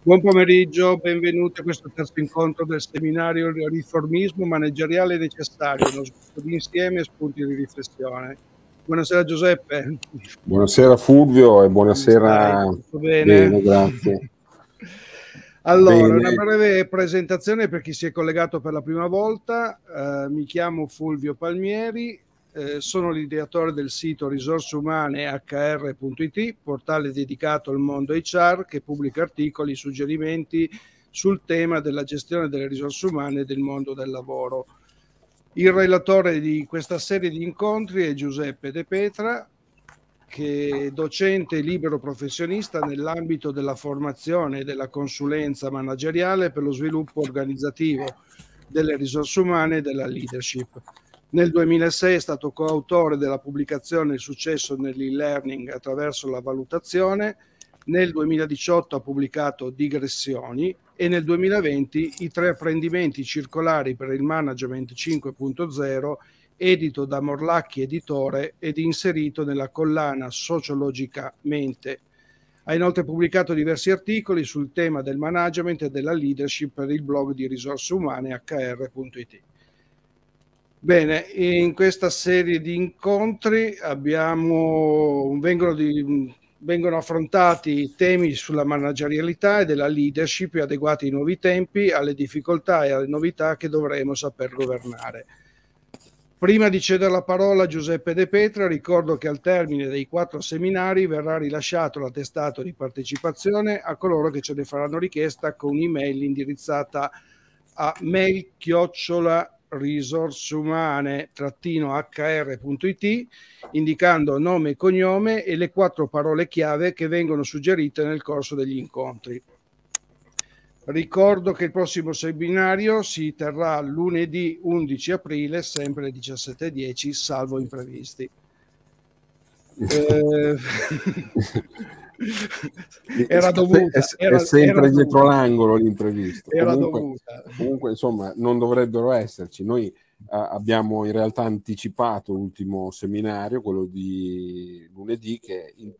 Buon pomeriggio, benvenuti a questo terzo incontro del seminario Riformismo manageriale necessario, uno sguardo di insieme e spunti di riflessione. Buonasera Giuseppe. Buonasera Fulvio e buonasera. Tutto bene? bene, grazie. Allora, Bene. una breve presentazione per chi si è collegato per la prima volta. Eh, mi chiamo Fulvio Palmieri, eh, sono l'ideatore del sito risorse umane hr.it, portale dedicato al mondo HR che pubblica articoli, e suggerimenti sul tema della gestione delle risorse umane e del mondo del lavoro. Il relatore di questa serie di incontri è Giuseppe De Petra, che è docente libero professionista nell'ambito della formazione e della consulenza manageriale per lo sviluppo organizzativo delle risorse umane e della leadership. Nel 2006 è stato coautore della pubblicazione Il successo nell'e-learning attraverso la valutazione, nel 2018 ha pubblicato Digressioni e nel 2020 i tre apprendimenti circolari per il management 5.0 edito da Morlacchi Editore ed inserito nella collana Sociologicamente. Ha inoltre pubblicato diversi articoli sul tema del management e della leadership per il blog di risorse umane hr.it. Bene, in questa serie di incontri abbiamo, vengono, di, vengono affrontati temi sulla managerialità e della leadership adeguati ai nuovi tempi, alle difficoltà e alle novità che dovremo saper governare. Prima di cedere la parola a Giuseppe De Petra, ricordo che al termine dei quattro seminari verrà rilasciato l'attestato di partecipazione a coloro che ce ne faranno richiesta con un'email indirizzata a mail chiocciola risorseumane-hr.it indicando nome e cognome e le quattro parole chiave che vengono suggerite nel corso degli incontri. Ricordo che il prossimo seminario si terrà lunedì 11 aprile, sempre alle 17.10, salvo imprevisti. Eh era dovuta. È, era, è sempre era dietro dovuta. l'angolo l'imprevisto. Era comunque, dovuta. Comunque, insomma, non dovrebbero esserci. Noi uh, abbiamo in realtà anticipato l'ultimo seminario, quello di lunedì, che in,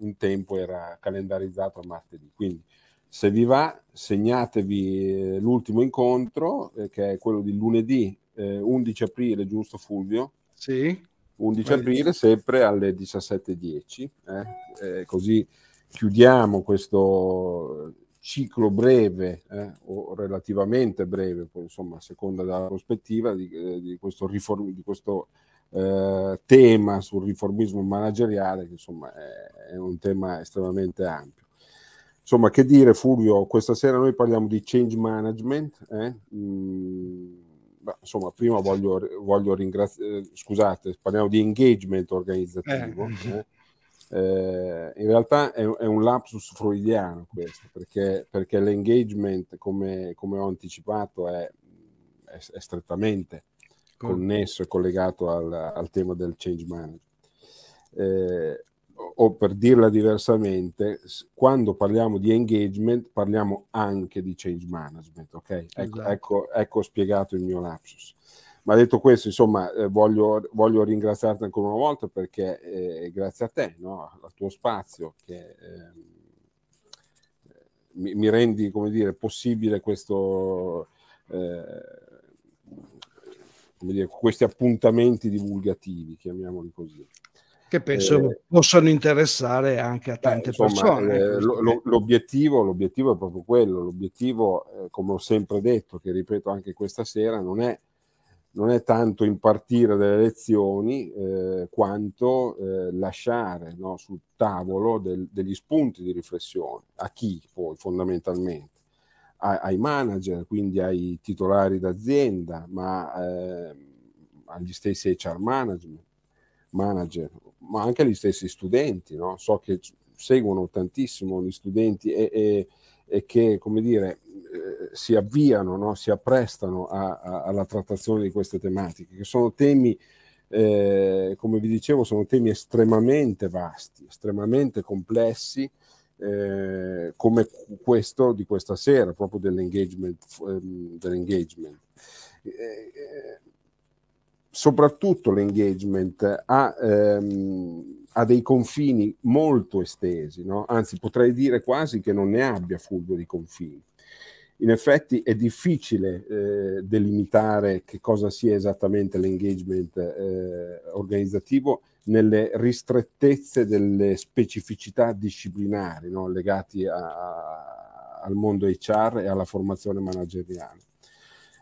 in tempo era calendarizzato a martedì. Quindi, se vi va, segnatevi eh, l'ultimo incontro, eh, che è quello di lunedì eh, 11 aprile, giusto Fulvio? Sì 11 aprile sempre alle 17.10, eh? Eh, così chiudiamo questo ciclo breve eh? o relativamente breve, poi, insomma a seconda della prospettiva di, eh, di questo, riform- di questo eh, tema sul riformismo manageriale, che insomma è, è un tema estremamente ampio insomma, che dire, Fulvio, questa sera noi parliamo di change management, eh? mm, insomma, prima voglio, voglio ringraziare, eh, scusate, parliamo di engagement organizzativo. Eh. eh. Eh, in realtà è, è, un lapsus freudiano questo, perché, perché l'engagement, come, come, ho anticipato, è, è, è strettamente connesso e collegato al, al tema del change management. Eh, o per dirla diversamente, quando parliamo di engagement parliamo anche di change management, ok? Ecco, esatto. ecco, ecco spiegato il mio lapsus. Ma detto questo, insomma, eh, voglio, voglio, ringraziarti ancora una volta perché eh, grazie a te, no? al tuo spazio, che eh, mi, mi, rendi, come dire, possibile questo, eh, come dire, questi appuntamenti divulgativi, chiamiamoli così che penso eh, possano interessare anche a tante insomma, persone. Eh, eh l'obiettivo, l'obiettivo è proprio quello, l'obiettivo, eh, come ho sempre detto, che ripeto anche questa sera, non è, non è tanto impartire delle lezioni eh, quanto lasciare no, sul tavolo del, degli spunti di riflessione, a chi poi fondamentalmente ai manager, quindi ai titolari d'azienda, ma eh, agli stessi HR management, manager, ma anche agli stessi studenti, no? so che seguono tantissimo gli studenti e, e, e che, come dire, eh, si avviano, no? si apprestano a, a, alla trattazione di queste tematiche, che sono temi, eh, come vi dicevo, sono temi estremamente vasti, estremamente complessi, eh, come questo di questa sera, proprio dell'engagement. Ehm, Dell soprattutto l'engagement ha, ehm, ha, dei confini molto estesi, no? anzi potrei dire quasi che non ne abbia Fulvio di confini. In effetti è difficile eh, delimitare che cosa sia esattamente l'engagement eh, organizzativo nelle ristrettezze delle specificità disciplinari no? legate al mondo HR e alla formazione manageriale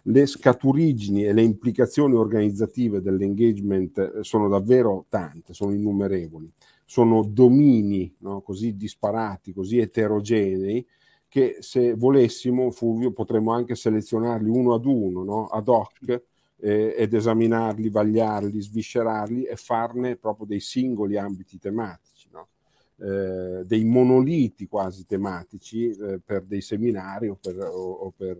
le scaturigini e le implicazioni organizzative dell'engagement eh, sono davvero tante, sono innumerevoli, sono domini no, così disparati, così eterogenei, che se volessimo, Fulvio, potremmo anche selezionarli uno ad uno, no, ad hoc, eh, ed esaminarli, vagliarli, sviscerarli e farne proprio dei singoli ambiti tematici. Eh, dei monoliti quasi tematici eh, per dei seminari o per, o, o per,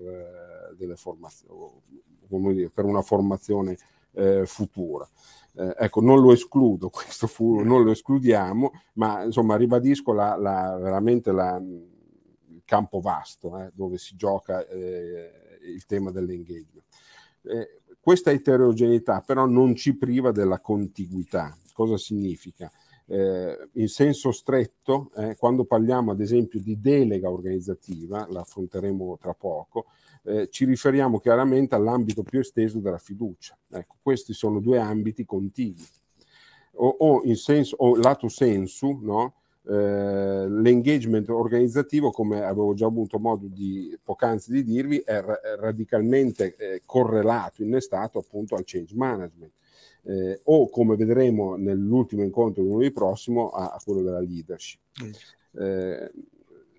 eh, formaz- o, dire, per una formazione eh, futura. Eh, ecco, non lo escludo, questo fu, non lo escludiamo, ma insomma ribadisco la, la, veramente la, il campo vasto dove si gioca il tema dell'engagement. questa eterogeneità però non ci priva della contiguità. Cosa significa? eh, in senso stretto, eh, quando parliamo ad esempio di delega organizzativa, la affronteremo tra poco, eh, ci riferiamo chiaramente all'ambito più esteso della fiducia. Ecco, questi sono due ambiti contigui. O, o, in senso, o lato sensu, no? Eh, l'engagement organizzativo, come avevo già avuto modo di poc'anzi di dirvi, è radicalmente eh, correlato, innestato appunto al change management eh, o come vedremo nell'ultimo incontro lunedì prossimo a, a, quello della leadership. Mm. Eh,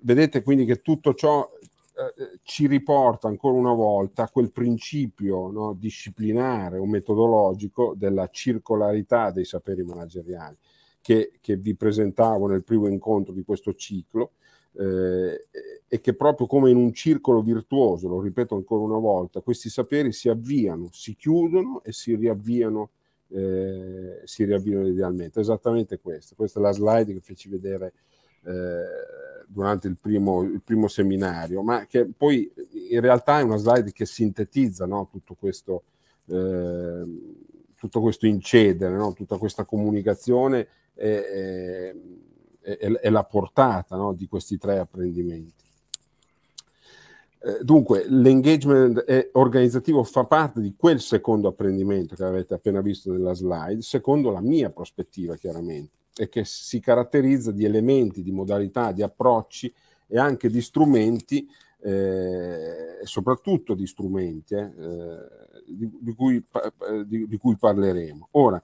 vedete quindi che tutto ciò eh, eh, ci riporta ancora una volta a quel principio no, disciplinare o metodologico della circolarità dei saperi manageriali che, che vi presentavo nel primo incontro di questo ciclo eh, e che proprio come in un circolo virtuoso, lo ripeto ancora una volta, questi saperi si avviano, si chiudono e si riavviano eh, si riavviano idealmente. Esattamente questo. Questa è la slide che feci vedere eh, durante il primo, il primo, seminario, ma che poi in realtà è una slide che sintetizza no, tutto questo. Eh, tutto questo incedere, no? tutta questa comunicazione e, e, e, e la portata no? di questi tre apprendimenti. Eh, dunque, l'engagement eh, organizzativo fa parte di quel secondo apprendimento che avete appena visto nella slide, secondo la mia prospettiva chiaramente, e che si caratterizza di elementi, di modalità, di approcci e anche di strumenti, eh, soprattutto di strumenti eh, di, di, cui, di, di cui parleremo. Ora,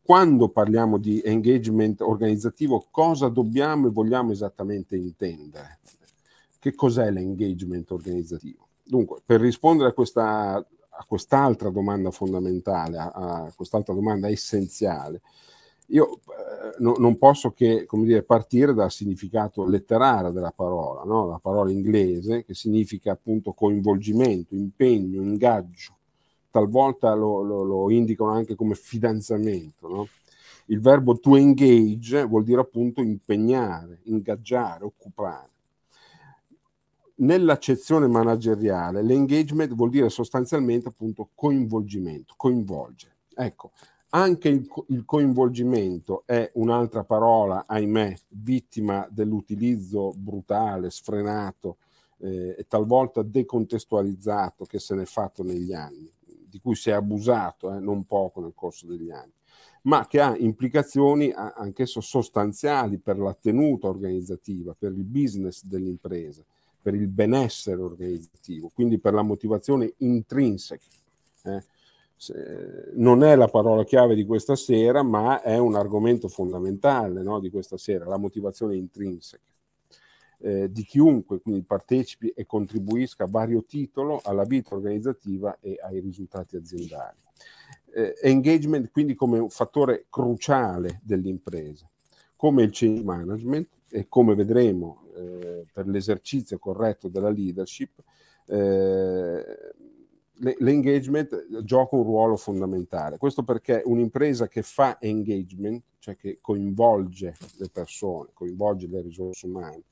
quando parliamo di engagement organizzativo, cosa dobbiamo e vogliamo esattamente intendere? Che cos'è l'engagement organizzativo? Dunque, per rispondere a questa a quest'altra domanda fondamentale, a, a quest'altra domanda essenziale, io eh, no, non posso che dire, partire dal significato letterario della parola, no? la parola inglese che significa appunto coinvolgimento, impegno, ingaggio, talvolta lo, lo, lo indicano anche come fidanzamento. No? Il verbo to engage vuol dire appunto impegnare, ingaggiare, occupare. Nell'accezione manageriale, l'engagement vuol dire sostanzialmente appunto coinvolgimento, coinvolgere. Ecco, anche il, co- il coinvolgimento è un'altra parola, ahimè, vittima dell'utilizzo brutale, sfrenato eh, e talvolta decontestualizzato che se n'è fatto negli anni, di cui si è abusato eh, non poco nel corso degli anni, ma che ha implicazioni anch'esso sostanziali per la tenuta organizzativa, per il business dell'impresa per il benessere organizzativo, quindi per la motivazione intrinseca. Eh. Se, non è la parola chiave di questa sera, ma è un argomento fondamentale no, di questa sera, la motivazione intrinseca. Eh, di chiunque quindi partecipi e contribuisca a vario titolo alla vita organizzativa e ai risultati aziendali. Eh, engagement quindi come un fattore cruciale dell'impresa come il change management e come vedremo eh, per l'esercizio corretto della leadership, eh, l'engagement gioca un ruolo fondamentale. Questo perché un'impresa che fa engagement, cioè che coinvolge le persone, coinvolge le risorse umane,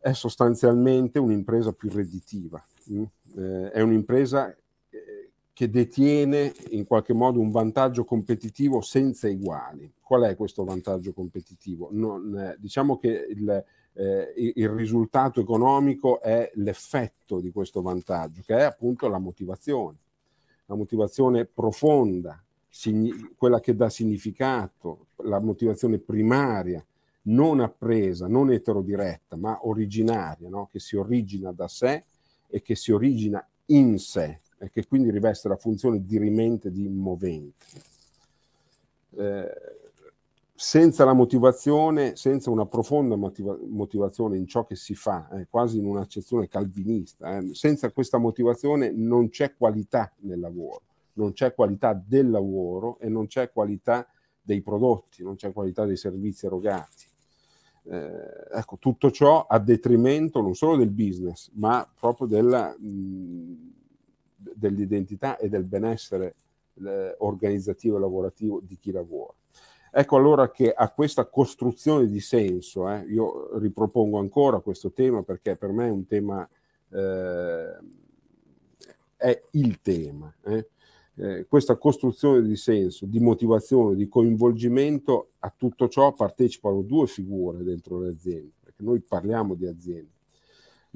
è sostanzialmente un'impresa più redditiva, mh? Mm? Eh, è un'impresa che detiene in qualche modo un vantaggio competitivo senza uguali. Qual è questo vantaggio competitivo? Non, eh, diciamo che il, eh, il risultato economico è l'effetto di questo vantaggio, che è appunto la motivazione, la motivazione profonda, quella che dà significato, la motivazione primaria, non appresa, non eterodiretta, ma originaria, no? che si origina da sé e che si origina in sé, e che quindi riveste la funzione di rimente di movente. Eh, senza la motivazione, senza una profonda motiva- motivazione in ciò che si fa, eh, quasi in un'accezione calvinista, eh, senza questa motivazione non c'è qualità nel lavoro, non c'è qualità del lavoro e non c'è qualità dei prodotti, non c'è qualità dei servizi erogati. Eh, ecco, tutto ciò a detrimento non solo del business, ma proprio della, mh, dell'identità e del benessere eh, organizzativo e lavorativo di chi lavora. Ecco allora che a questa costruzione di senso, eh, io ripropongo ancora questo tema perché per me è un tema, eh, è il tema, eh, eh questa costruzione di senso, di motivazione, di coinvolgimento, a tutto ciò partecipano due figure dentro le aziende, perché noi parliamo di aziende,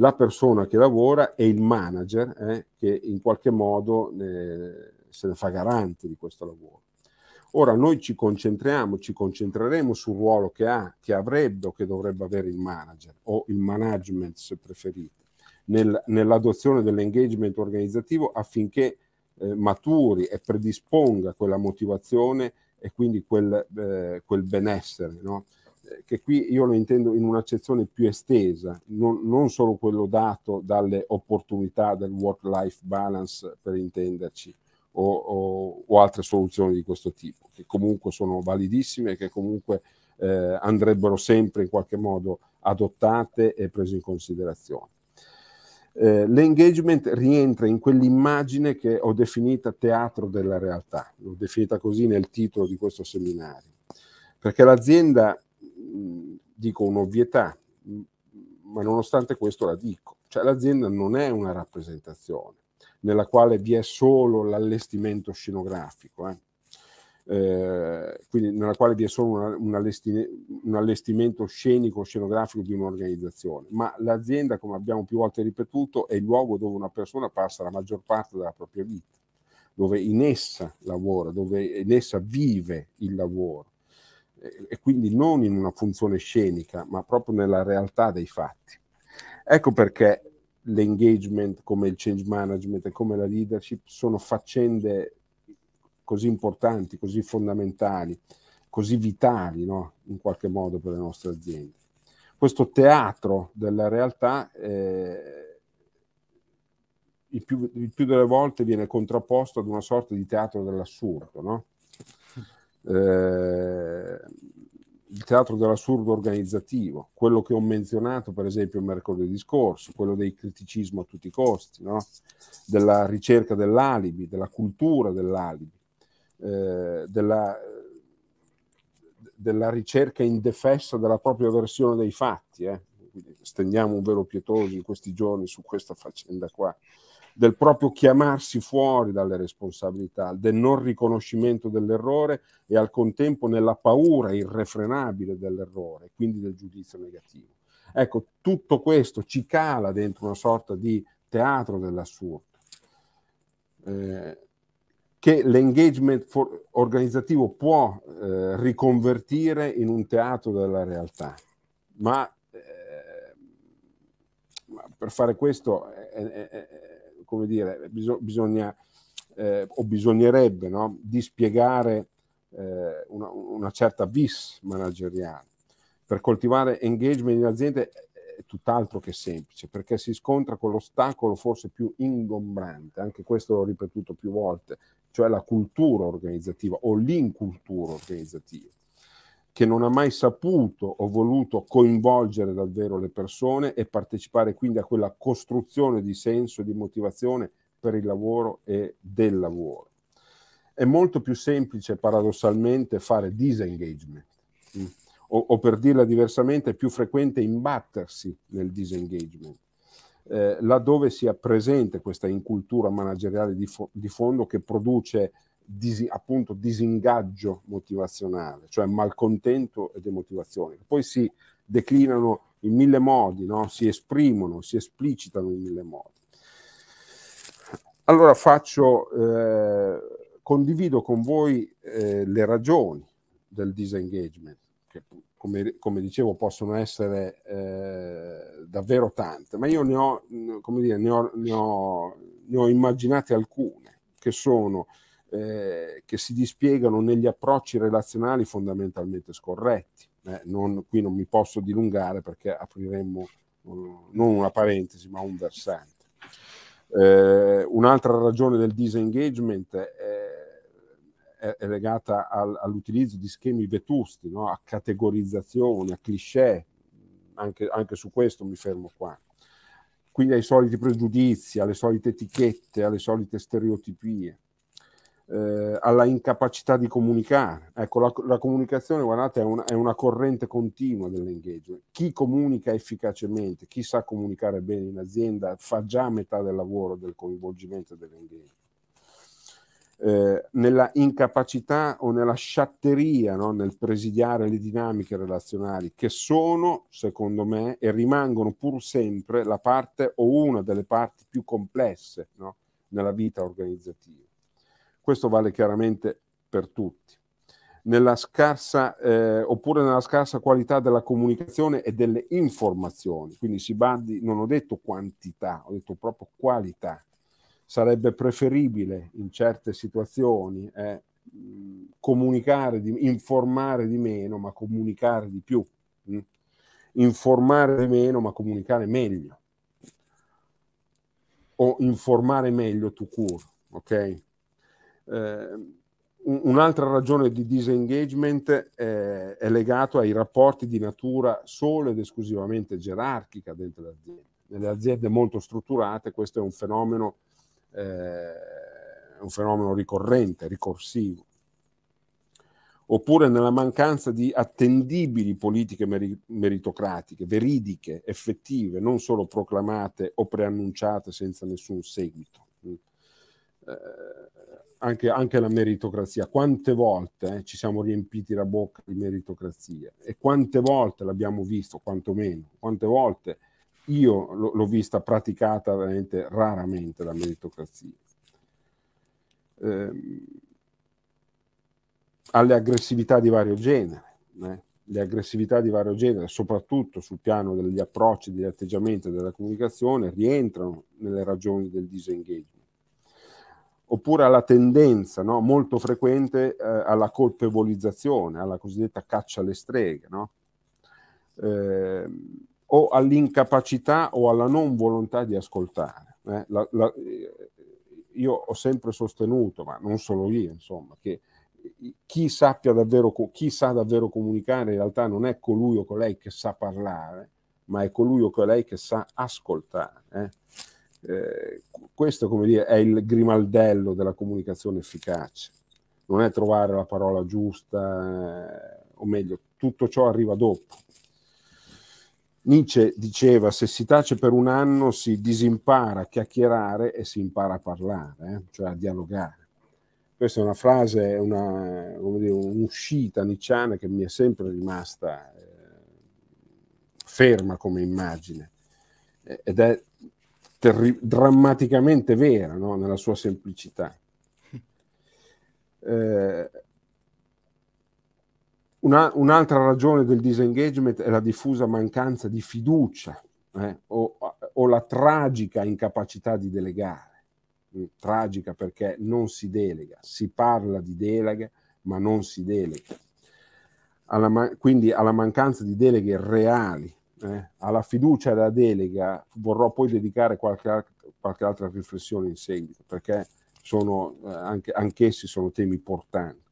la persona che lavora e il manager eh, che in qualche modo eh, se ne fa garante di questo lavoro. Ora noi ci concentriamo, ci concentreremo sul ruolo che ha, che avrebbe o che dovrebbe avere il manager o il management se preferite, nel, nell'adozione dell'engagement organizzativo affinché eh, maturi e predisponga quella motivazione e quindi quel, eh, quel benessere. No? che qui io lo intendo in un'accezione più estesa, non, non solo quello dato dalle opportunità del work-life balance, per intenderci, o, o, o, altre soluzioni di questo tipo, che comunque sono validissime e che comunque eh, andrebbero sempre in qualche modo adottate e prese in considerazione. Eh, l'engagement rientra in quell'immagine che ho definita teatro della realtà, l'ho definita così nel titolo di questo seminario, perché l'azienda dico un'ovvietà, ma nonostante questo la dico. Cioè l'azienda non è una rappresentazione nella quale vi è solo l'allestimento scenografico, eh? Eh, quindi nella quale vi è solo una, un, allestimento, un, allestimento scenico scenografico di un'organizzazione, ma l'azienda, come abbiamo più volte ripetuto, è il luogo dove una persona passa la maggior parte della propria vita, dove in essa lavora, dove in essa vive il lavoro e quindi non in una funzione scenica, ma proprio nella realtà dei fatti. Ecco perché l'engagement, come il change management e come la leadership sono faccende così importanti, così fondamentali, così vitali no? in qualche modo per le nostre aziende. Questo teatro della realtà eh, il, più, il, più, delle volte viene contrapposto ad una sorta di teatro dell'assurdo, no? eh, il teatro dell'assurdo organizzativo, quello che ho menzionato per esempio mercoledì scorso, quello del criticismo a tutti i costi, no? della ricerca dell'alibi, della cultura dell'alibi, eh, della, della, ricerca indefessa della propria versione dei fatti. Eh? Stendiamo un velo pietoso in questi giorni su questa faccenda qua del proprio chiamarsi fuori dalle responsabilità, del non riconoscimento dell'errore e al contempo nella paura irrefrenabile dell'errore, quindi del giudizio negativo. Ecco, tutto questo ci cala dentro una sorta di teatro dell'assurdo. Eh, che l'engagement for- organizzativo può eh, riconvertire in un teatro della realtà, ma, eh, ma per fare questo è, è, come dire, bisogna, eh, o bisognerebbe no? dispiegare eh, una, una, certa vis manageriale. Per coltivare engagement in aziende è tutt'altro che semplice, perché si scontra con l'ostacolo forse più ingombrante, anche questo l'ho ripetuto più volte, cioè la cultura organizzativa o l'incultura organizzativa che non ha mai saputo o voluto coinvolgere davvero le persone e partecipare quindi a quella costruzione di senso e di motivazione per il lavoro e del lavoro. È molto più semplice paradossalmente fare disengagement mm, o, o per dirla diversamente è più frequente imbattersi nel disengagement. Eh, laddove sia presente questa incultura manageriale di, fo- di fondo che produce disi, appunto disingaggio motivazionale, cioè malcontento e demotivazione, che poi si declinano in mille modi, no? si esprimono, si esplicitano in mille modi. Allora faccio, eh, condivido con voi eh, le ragioni del disengagement, che come, come dicevo possono essere eh, davvero tante, ma io ne ho, dire, ne, ho, ne, ho, ne ho immaginate alcune, che sono eh, che si dispiegano negli approcci relazionali fondamentalmente scorretti. Eh, non, qui non mi posso dilungare perché apriremmo uh, non una parentesi ma un versante. Eh, un'altra ragione del disengagement eh, è, è legata al, all'utilizzo di schemi vetusti, no? a categorizzazioni, a cliché, anche, anche su questo mi fermo qua quindi ai soliti pregiudizi, alle solite etichette, alle solite stereotipie eh, alla incapacità di comunicare. Ecco, la, la comunicazione, guardate, è una, è una corrente continua dell'engagement. Chi comunica efficacemente, chi sa comunicare bene in azienda, fa già metà del lavoro del coinvolgimento dell'engagement. Eh, nella incapacità o nella sciatteria no? nel presidiare le dinamiche relazionali che sono, secondo me, e rimangono pur sempre la parte o una delle parti più complesse no? nella vita organizzativa. Questo vale chiaramente per tutti. Nella scarsa, eh, oppure nella scarsa qualità della comunicazione e delle informazioni. Quindi si badi, non ho detto quantità, ho detto proprio qualità. Sarebbe preferibile in certe situazioni eh, comunicare, di, informare di meno, ma comunicare di più. Mh? Mm? Informare di meno, ma comunicare meglio. O informare meglio tu cure, ok? Eh, un'altra ragione di disengagement eh, è legata ai rapporti di natura solo ed esclusivamente gerarchica dentro le aziende. Nelle aziende molto strutturate questo è un fenomeno, eh, un fenomeno ricorrente, ricorsivo. Oppure nella mancanza di attendibili politiche meritocratiche, veridiche, effettive, non solo proclamate o preannunciate senza nessun seguito. Mm. Eh, anche, anche, la meritocrazia. Quante volte eh, ci siamo riempiti la bocca di meritocrazia e quante volte l'abbiamo visto, quantomeno, quante volte io l- l'ho vista praticata veramente raramente la meritocrazia. Eh, alle aggressività di vario genere, eh? le aggressività di vario genere, soprattutto sul piano degli approcci, degli atteggiamenti e della comunicazione, rientrano nelle ragioni del disengagement oppure alla tendenza no? molto frequente eh, alla colpevolizzazione, alla cosiddetta caccia alle streghe, no? eh, o all'incapacità o alla non volontà di ascoltare. Eh? La, la, eh, io ho sempre sostenuto, ma non solo io, insomma, che chi, sappia davvero, chi sa davvero comunicare in realtà non è colui o colei che sa parlare, ma è colui o colei che sa ascoltare. Eh? Eh, questo, come dire, è il grimaldello della comunicazione efficace. Non è trovare la parola giusta, eh, o meglio, tutto ciò arriva dopo. Nietzsche diceva, se si tace per un anno si disimpara a chiacchierare e si impara a parlare, eh? cioè a dialogare. Questa è una frase, una, dire, un'uscita nicciana che mi è sempre rimasta eh, ferma come immagine ed è terri- drammaticamente vera no? nella sua semplicità. Eh, una, un'altra ragione del disengagement è la diffusa mancanza di fiducia eh, o, o, la tragica incapacità di delegare. Mm, tragica perché non si delega, si parla di delega ma non si delega. Alla ma- quindi alla mancanza di deleghe reali eh, alla fiducia e alla delega vorrò poi dedicare qualche, qualche, altra riflessione in seguito, perché sono, eh, anche, anch'essi sono temi importanti.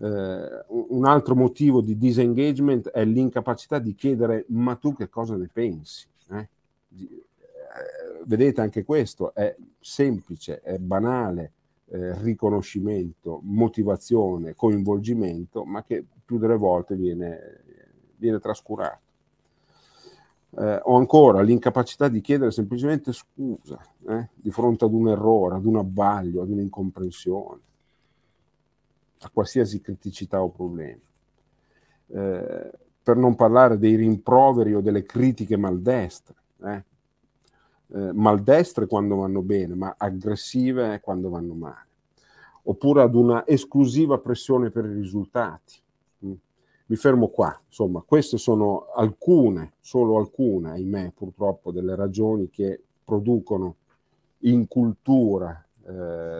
Eh, un altro motivo di disengagement è l'incapacità di chiedere ma tu che cosa ne pensi? Eh? Di, eh, vedete anche questo, è semplice, è banale, eh, riconoscimento, motivazione, coinvolgimento, ma che più delle volte viene, viene trascurato eh, o ancora l'incapacità di chiedere semplicemente scusa eh, di fronte ad un errore, ad un abbaglio, ad un'incomprensione, a qualsiasi criticità o problema. Eh, per non parlare dei rimproveri o delle critiche maldestre, eh. Eh, maldestre quando vanno bene, ma aggressive quando vanno male, oppure ad una esclusiva pressione per i risultati mi fermo qua. Insomma, queste sono alcune, solo alcune, ahimè, purtroppo, delle ragioni che producono incultura eh,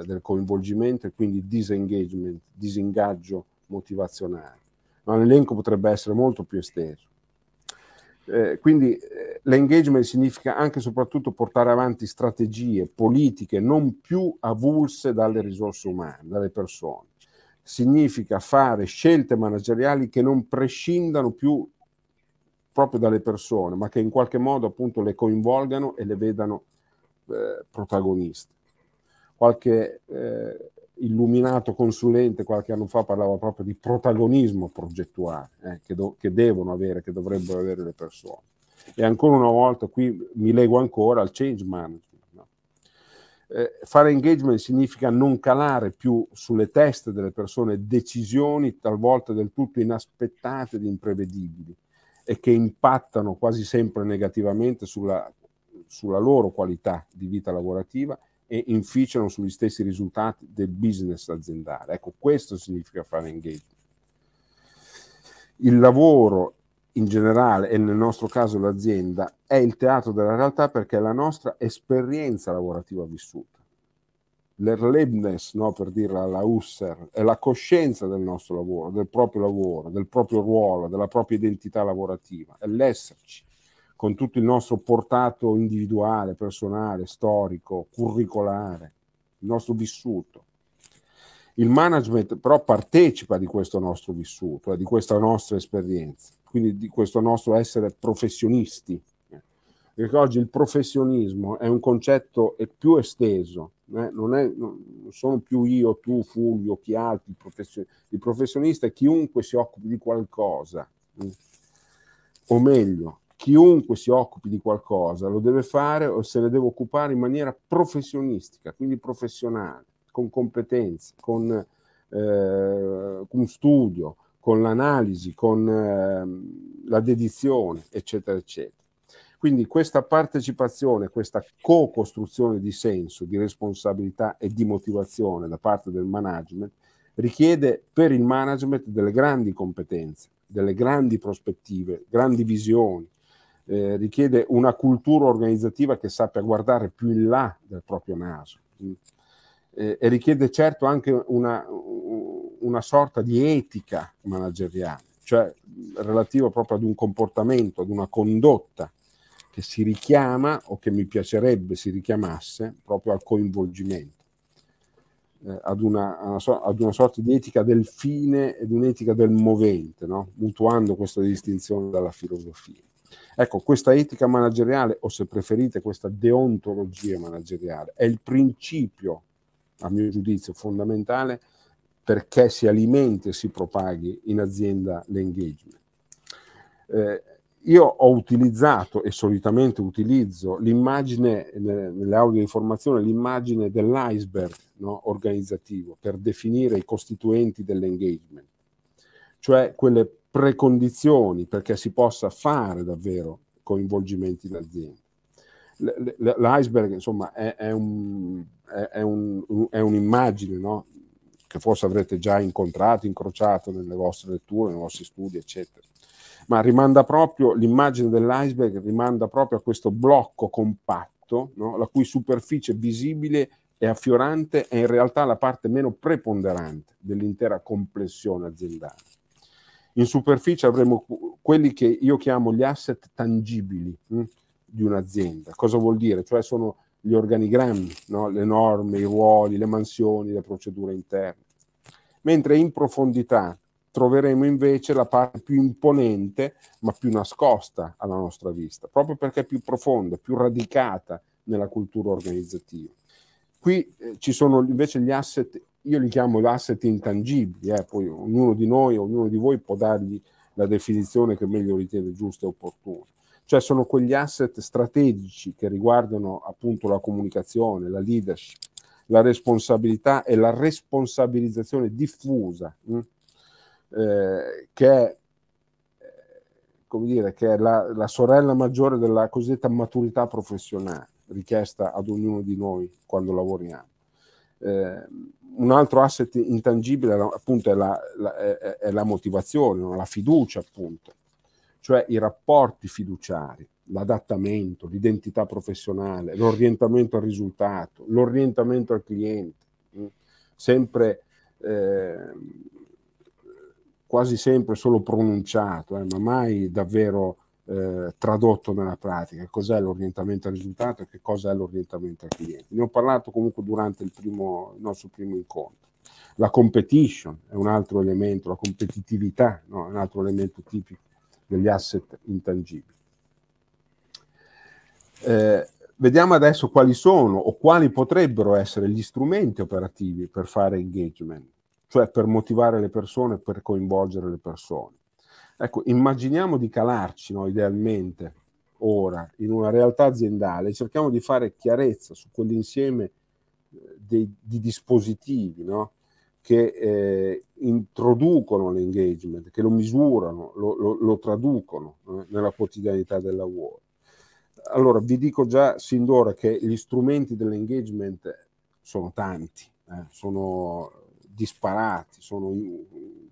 del coinvolgimento e quindi disengagement, disingaggio motivazionale. Ma l'elenco potrebbe essere molto più esteso. Eh, quindi eh, l'engagement significa anche e soprattutto portare avanti strategie politiche non più avulse dalle risorse umane, dalle persone significa fare scelte manageriali che non prescindano più proprio dalle persone, ma che in qualche modo appunto le coinvolgano e le vedano eh, protagoniste. Qualche eh, illuminato consulente qualche anno fa parlava proprio di protagonismo progettuale eh, che, do- che devono avere, che dovrebbero avere le persone. E ancora una volta qui mi leggo ancora al change management eh, fare engagement significa non calare più sulle teste delle persone decisioni talvolta del tutto inaspettate ed imprevedibili e che impattano quasi sempre negativamente sulla, sulla loro qualità di vita lavorativa e inficiano sugli stessi risultati del business aziendale. Ecco, questo significa fare engagement. Il lavoro in generale e nel nostro caso l'azienda è il teatro della realtà perché è la nostra esperienza lavorativa vissuta. L'erlebness, no, per dirla alla Husser, è la coscienza del nostro lavoro, del proprio lavoro, del proprio ruolo, della propria identità lavorativa, è l'esserci con tutto il nostro portato individuale, personale, storico, curricolare, il nostro vissuto il management però partecipa di questo nostro vissuto, eh, di questa nostra esperienza, quindi di questo nostro essere professionisti. Perché oggi il professionismo è un concetto più esteso, eh? non, è, non, sono più io, tu, Fulvio, chi altri, il, profession, il professionista è chiunque si occupi di qualcosa, eh. o meglio, chiunque si occupi di qualcosa lo deve fare o se ne deve occupare in maniera professionistica, quindi professionale con competenze, con, eh, con studio, con l'analisi, con eh, la dedizione, eccetera, eccetera. Quindi questa partecipazione, questa co-costruzione di senso, di responsabilità e di motivazione da parte del management richiede per il management delle grandi competenze, delle grandi prospettive, grandi visioni, eh, richiede una cultura organizzativa che sappia guardare più in là del proprio naso eh, e richiede certo anche una, una sorta di etica manageriale, cioè relativa proprio ad un comportamento, ad una condotta che si richiama o che mi piacerebbe si richiamasse proprio al coinvolgimento. Eh, ad, una, ad, una, sorta di etica del fine ed un'etica del movente, no? mutuando questa distinzione dalla filosofia. Ecco, questa etica manageriale, o se preferite questa deontologia manageriale, è il principio a mio giudizio fondamentale perché si alimenti e si propaghi in azienda l'engagement. Eh, io ho utilizzato e solitamente utilizzo l'immagine, nelle audio di formazione, l'immagine dell'iceberg no, organizzativo per definire i costituenti dell'engagement, cioè quelle precondizioni perché si possa fare davvero coinvolgimenti in azienda l'iceberg insomma è, è, un, è, un, è un'immagine no? che forse avrete già incontrato, incrociato nelle vostre letture, nei vostri studi, eccetera. Ma rimanda proprio, l'immagine dell'iceberg rimanda proprio a questo blocco compatto, no? la cui superficie visibile e affiorante è in realtà la parte meno preponderante dell'intera complessione aziendale. In superficie avremo quelli che io chiamo gli asset tangibili, mh? Hm? di un'azienda. Cosa vuol dire? Cioè sono gli organigrammi, no? le norme, i ruoli, le mansioni, le procedure interne. Mentre in profondità troveremo invece la parte più imponente, ma più nascosta alla nostra vista, proprio perché è più profonda, più radicata nella cultura organizzativa. Qui eh, ci sono invece gli asset, io li chiamo gli asset intangibili, eh, poi ognuno di noi, ognuno di voi può dargli la definizione che meglio ritiene giusta e opportuna cioè sono quegli asset strategici che riguardano appunto la comunicazione, la leadership, la responsabilità e la responsabilizzazione diffusa, mh? Hm? eh, che è eh, come dire, che è la, la, sorella maggiore della cosiddetta maturità professionale richiesta ad ognuno di noi quando lavoriamo. Eh, un altro asset intangibile appunto è la, la, è, è la motivazione, la fiducia appunto cioè i rapporti fiduciari, l'adattamento, l'identità professionale, l'orientamento al risultato, l'orientamento al cliente, mm, sempre eh, quasi sempre solo pronunciato, eh, ma mai davvero eh, tradotto nella pratica. Cos'è l'orientamento al risultato e che cos'è l'orientamento al cliente? Ne ho parlato comunque durante il, primo, il nostro primo incontro. La competition è un altro elemento, la competitività no? è un altro elemento tipico degli asset intangibili. Eh, vediamo adesso quali sono o quali potrebbero essere gli strumenti operativi per fare engagement, cioè per motivare le persone, per coinvolgere le persone. Ecco, immaginiamo di calarci no, idealmente ora in una realtà aziendale, cerchiamo di fare chiarezza su quell'insieme eh, dei, di dispositivi no, che eh, introducono l'engagement, che lo misurano, lo, lo, lo traducono eh, nella quotidianità del lavoro. Allora, vi dico già sin d'ora che gli strumenti dell'engagement sono tanti, eh, sono disparati, sono,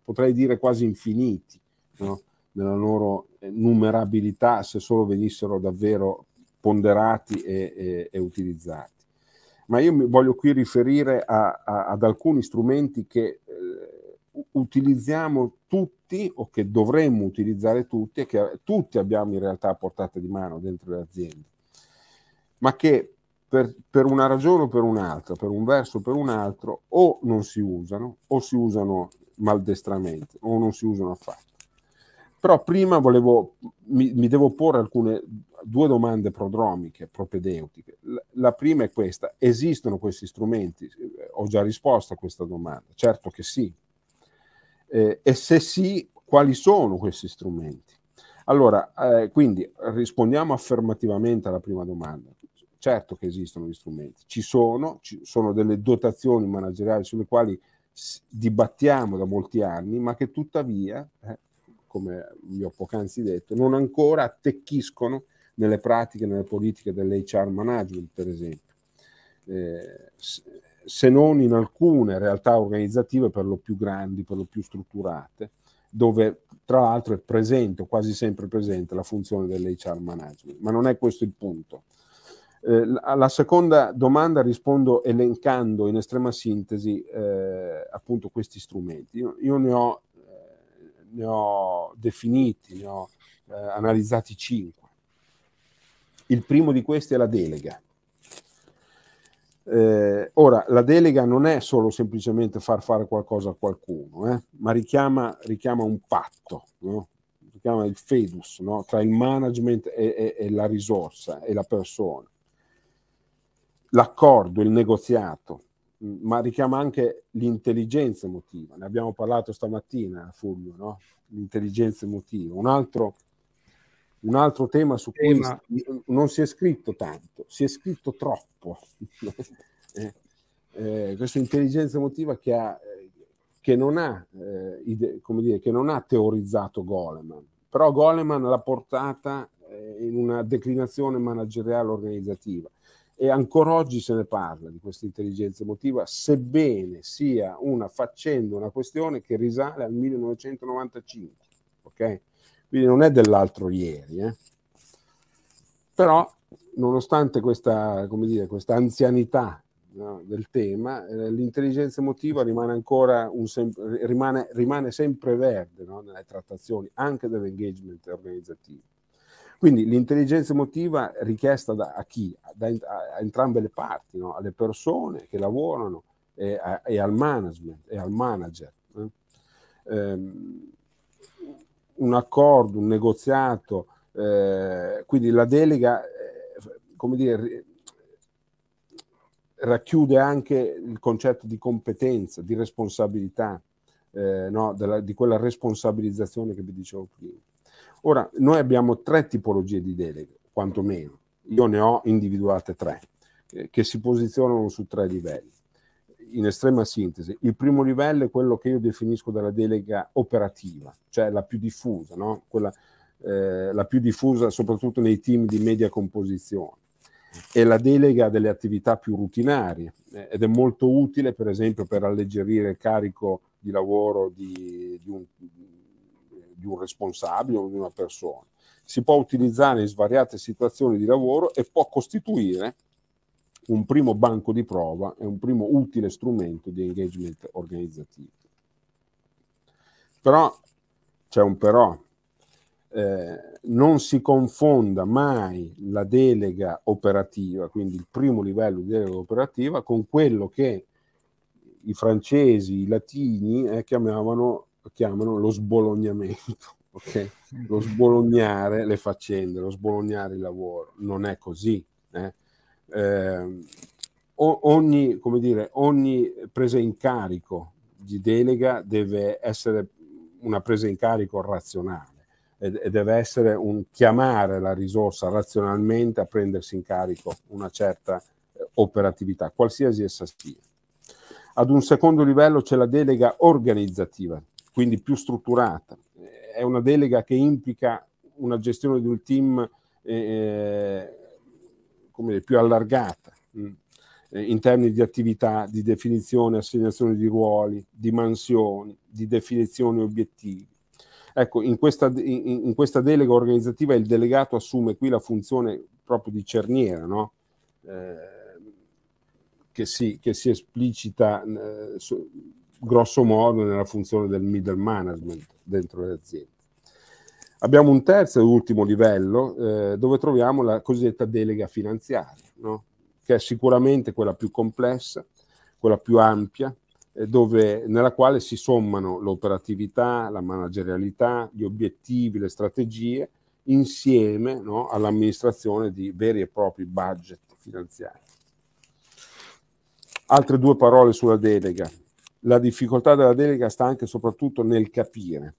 potrei dire quasi infiniti no? nella loro numerabilità se solo venissero davvero ponderati e, e, e utilizzati ma io mi voglio qui riferire a, a, ad alcuni strumenti che eh, utilizziamo tutti o che dovremmo utilizzare tutti e che tutti abbiamo in realtà a portata di mano dentro le aziende, ma che per, per una ragione o per un'altra, per un verso o per un altro, o non si usano o si usano maldestramente o non si usano affatto. Però prima volevo, mi, mi devo porre alcune due domande prodromiche, propedeutiche. La, la, prima è questa, esistono questi strumenti? Ho già risposto a questa domanda, certo che sì. Eh, e se sì, quali sono questi strumenti? Allora, eh, quindi rispondiamo affermativamente alla prima domanda. Certo che esistono gli strumenti, ci sono, ci sono delle dotazioni manageriali sulle quali dibattiamo da molti anni, ma che tuttavia eh, come vi ho poc'anzi detto, non ancora attecchiscono nelle pratiche, nelle politiche dell'HR management, per esempio, eh, se non in alcune realtà organizzative per lo più grandi, per lo più strutturate, dove tra l'altro è presente, quasi sempre presente, la funzione dell'HR management. Ma non è questo il punto. Eh, alla seconda domanda rispondo elencando in estrema sintesi eh, appunto questi strumenti. Io, io ne ho ne ho definiti, ne ho eh, analizzati cinque. Il primo di questi è la delega. Eh, ora, la delega non è solo semplicemente far fare qualcosa a qualcuno, eh, ma richiama, richiama, un patto, no? richiama il fedus no? tra il management e, e, e la risorsa e la persona l'accordo, il negoziato, Mm, ma richiama anche l'intelligenza emotiva. Ne abbiamo parlato stamattina, Fulvio, no? l'intelligenza emotiva. Un altro, un altro tema su cui non si è scritto tanto, si è scritto troppo. eh, eh, questa intelligenza emotiva che, ha, eh, che, non ha, eh, ide- dire, che, non ha, teorizzato Goleman, però Goleman l'ha portata eh, in una declinazione manageriale organizzativa e ancora oggi se ne parla di questa intelligenza emotiva, sebbene sia una faccenda, una questione che risale al 1995, ok? Quindi non è dell'altro ieri, eh? però nonostante questa, dire, questa anzianità no, del tema, eh, l'intelligenza emotiva rimane ancora sem- rimane, rimane sempre verde no, nelle trattazioni anche dell'engagement organizzativo. Quindi l'intelligenza emotiva richiesta da, a chi? Da, a, a, entrambe le parti, no? alle persone che lavorano e, a, e, al management e al manager. Eh? Ehm, un accordo, un negoziato, eh, quindi la delega, eh, come dire, racchiude anche il concetto di competenza, di responsabilità, eh, no? Della, di quella responsabilizzazione che vi dicevo prima. Ora, noi abbiamo tre tipologie di deleghe, quantomeno. Io ne ho individuate tre, eh, che si posizionano su tre livelli. In estrema sintesi, il primo livello è quello che io definisco della delega operativa, cioè la più diffusa, no? Quella, eh, la più diffusa soprattutto nei team di media composizione è la delega delle attività più rutinarie eh, ed è molto utile per esempio per alleggerire il carico di lavoro di, di, un, di un responsabile o di una persona. Si può utilizzare in svariate situazioni di lavoro e può costituire un primo banco di prova e un primo utile strumento di engagement organizzativo. Però c'è un però. Eh, non si confonda mai la delega operativa, quindi il primo livello di delega operativa, con quello che i francesi, i latini eh, chiamavano chiamano lo sbolognamento. Okay? Lo sbolognare le faccende, lo sbolognare il lavoro. Non è così. Eh? Eh, ogni, come dire, ogni presa in carico di delega deve essere una presa in carico razionale e deve essere un chiamare la risorsa razionalmente a prendersi in carico una certa eh, operatività, qualsiasi essa sia. Ad un secondo livello c'è la delega organizzativa, quindi più strutturata. È una delega che implica una gestione di un team eh, eh dire, più allargata mh, mm, eh, in termini di attività, di definizione, assegnazione di ruoli, di mansioni, di definizione obiettivi. Ecco, in questa, in, in questa, delega organizzativa il delegato assume qui la funzione proprio di cerniera, no? eh, che, si, che, si, esplicita eh, su, grosso modo nella funzione del middle management dentro le aziende. Abbiamo un terzo e ultimo livello eh, dove troviamo la cosiddetta delega finanziaria, no? che è sicuramente quella più complessa, quella più ampia, eh, dove, nella quale si sommano l'operatività, la managerialità, gli obiettivi, le strategie, insieme no? all'amministrazione di veri e propri budget finanziari. Altre due parole sulla delega la difficoltà della delega sta anche e soprattutto nel capire.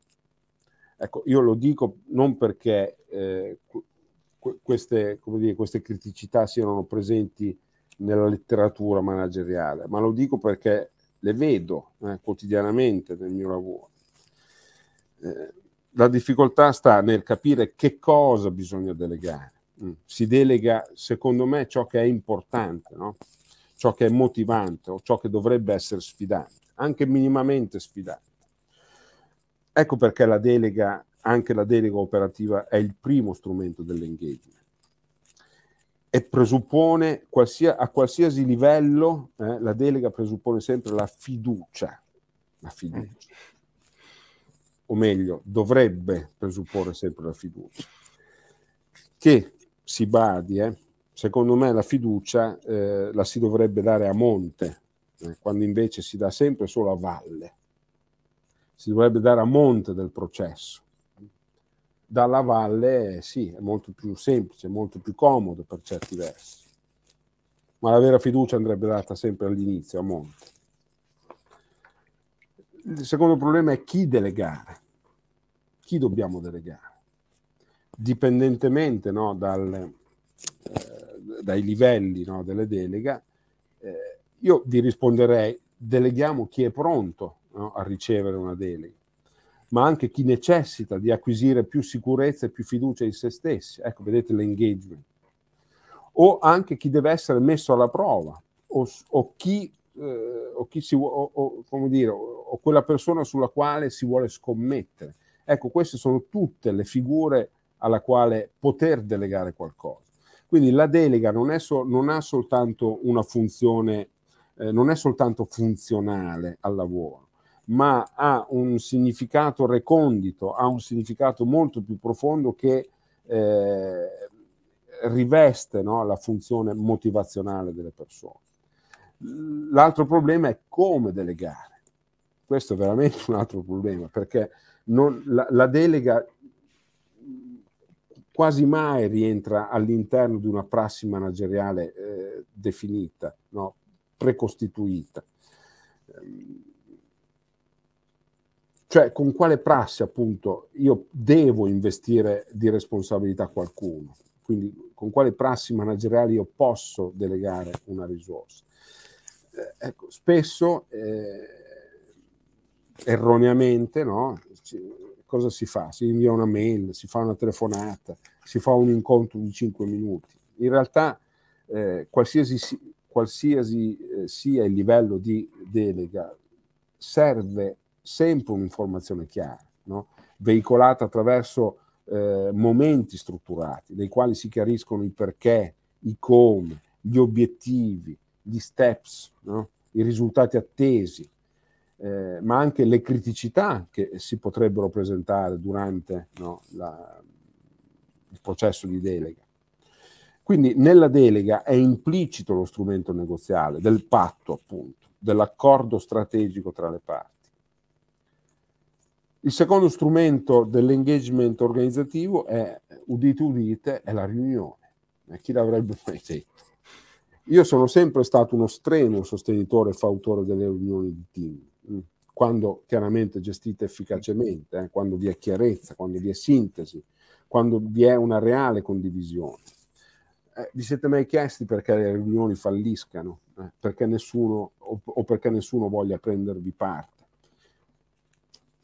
Ecco, io lo dico non perché eh, queste, dire, queste, criticità siano presenti nella letteratura manageriale, ma lo dico perché le vedo eh, quotidianamente nel mio lavoro. Eh, la difficoltà sta nel capire che cosa bisogna delegare. Mm. Si delega, secondo me, ciò che è importante, no? ciò che è motivante o ciò che dovrebbe essere sfidante anche minimamente sfidante. Ecco perché la delega, anche la delega operativa, è il primo strumento dell'engagement e presuppone qualsia, a qualsiasi livello, eh, la delega presuppone sempre la fiducia, la fiducia, o meglio, dovrebbe presupporre sempre la fiducia, che si badi, eh, secondo me la fiducia eh, la si dovrebbe dare a monte eh, quando invece si dà sempre solo a valle. Si dovrebbe dare a monte del processo. Dalla valle sì, è molto più semplice, molto più comodo per certi versi. Ma la vera fiducia andrebbe data sempre all'inizio, a monte. Il secondo problema è chi delegare. Chi dobbiamo delegare? Dipendentemente no, dal, eh, dai livelli no, delle delega, io vi risponderei, deleghiamo chi è pronto no, a ricevere una delega, ma anche chi necessita di acquisire più sicurezza e più fiducia in se stessi. Ecco, vedete l'engagement. O anche chi deve essere messo alla prova, o, o chi, eh, o, chi si, o, come dire, o quella persona sulla quale si vuole scommettere. Ecco, queste sono tutte le figure alla quale poter delegare qualcosa. Quindi la delega non, so, non ha soltanto una funzione eh, non è soltanto funzionale al lavoro, ma ha un significato recondito, ha un significato molto più profondo che eh, riveste no, la funzione motivazionale delle persone. L'altro problema è come delegare. Questo è veramente un altro problema, perché non, la, la delega quasi mai rientra all'interno di una prassi manageriale eh, definita. No? precostituita. Ehm, cioè, con quale prassi appunto io devo investire di responsabilità qualcuno? Quindi con quale prassi manageriali io posso delegare una risorsa? Eh, ecco, spesso eh, erroneamente no? cosa si fa? Si invia una mail, si fa una telefonata, si fa un incontro di 5 minuti. In realtà eh, qualsiasi qualsiasi eh, sia il livello di delega, serve sempre un'informazione chiara, no? veicolata attraverso eh, momenti strutturati, nei quali si chiariscono i perché, i come, gli obiettivi, gli steps, no? i risultati attesi, eh, ma anche le criticità che si potrebbero presentare durante no, la, il processo di delega. Quindi nella delega è implicito lo strumento negoziale, del patto appunto, dell'accordo strategico tra le parti. Il secondo strumento dell'engagement organizzativo è, udite udite, è la riunione. chi l'avrebbe mai detto? Io sono sempre stato uno strenuo sostenitore e fautore delle riunioni di team, mm, quando chiaramente gestite efficacemente, eh, quando vi è chiarezza, quando vi è sintesi, quando vi è una reale condivisione. Eh, vi siete mai chiesti perché le riunioni falliscano, eh, perché nessuno, o, o perché nessuno voglia prendervi parte?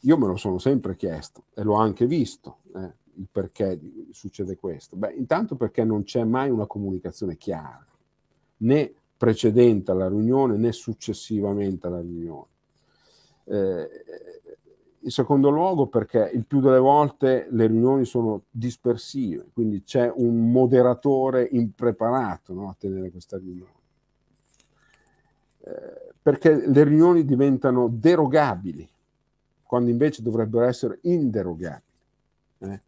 Io me lo sono sempre chiesto e l'ho anche visto eh, il perché succede questo. Beh, intanto perché non c'è mai una comunicazione chiara, né precedente alla riunione né successivamente alla riunione. Eh, in secondo luogo perché il più delle volte le riunioni sono dispersive, quindi c'è un moderatore impreparato no, a tenere questa riunione. Eh, perché le riunioni diventano derogabili, quando invece dovrebbero essere inderogabili. Eh?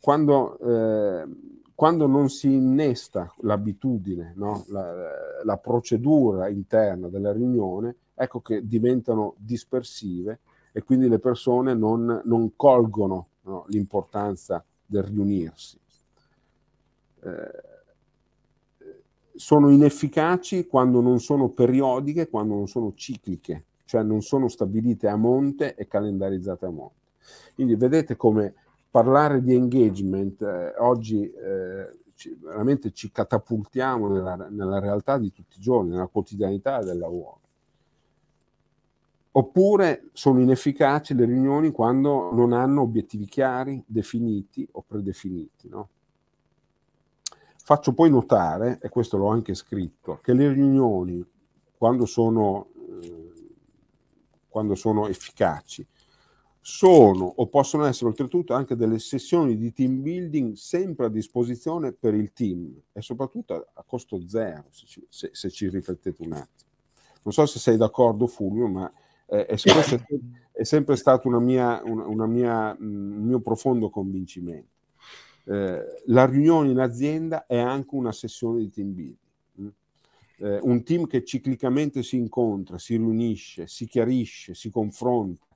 Quando, eh, quando, non si innesta l'abitudine, no, la, la procedura interna della riunione, ecco che diventano dispersive e quindi le persone non, non colgono no, l'importanza del riunirsi. Eh, sono inefficaci quando non sono periodiche, quando non sono cicliche, cioè non sono stabilite a monte e calendarizzate a monte. Quindi vedete come parlare di engagement eh, oggi eh, ci, veramente ci catapultiamo nella, nella realtà di tutti i giorni, nella quotidianità del lavoro. Oppure sono inefficaci le riunioni quando non hanno obiettivi chiari, definiti o predefiniti. No? Faccio poi notare, e questo l'ho anche scritto, che le riunioni, quando sono, eh, quando sono efficaci, sono o possono essere oltretutto anche delle sessioni di team building sempre a disposizione per il team e soprattutto a, a costo zero, se ci, se, se ci riflettete un attimo. Non so se sei d'accordo Fulvio, ma eh, e su questo è sempre stato una mia, una, una mia, mm, un mio profondo convincimento. Eh, la riunione in azienda è anche una sessione di team building. Mm. Eh, un team che ciclicamente si incontra, si riunisce, si chiarisce, si confronta,